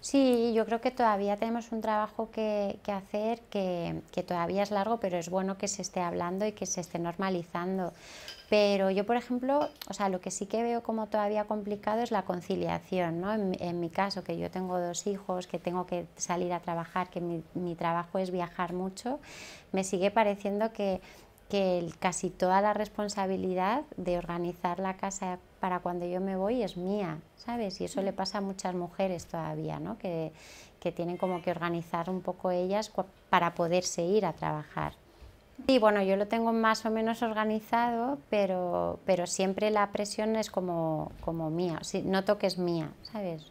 Sí, yo creo que todavía tenemos un trabajo que, hacer que, todavía es largo, pero es bueno que se esté hablando y que se esté normalizando. Pero yo, por ejemplo, o sea, lo que sí que veo como todavía complicado es la conciliación, ¿no? En, mi caso, que yo tengo dos hijos, que tengo que salir a trabajar, que mi, mi trabajo es viajar mucho, me sigue pareciendo que que casi toda la responsabilidad de organizar la casa para cuando yo me voy es mía, ¿sabes? Y eso le pasa a muchas mujeres todavía, ¿no? Que, que tienen como que organizar un poco ellas para poderse ir a trabajar. Y bueno, yo lo tengo más o menos organizado, pero, pero siempre la presión es como, como mía, sí noto que es mía, ¿sabes?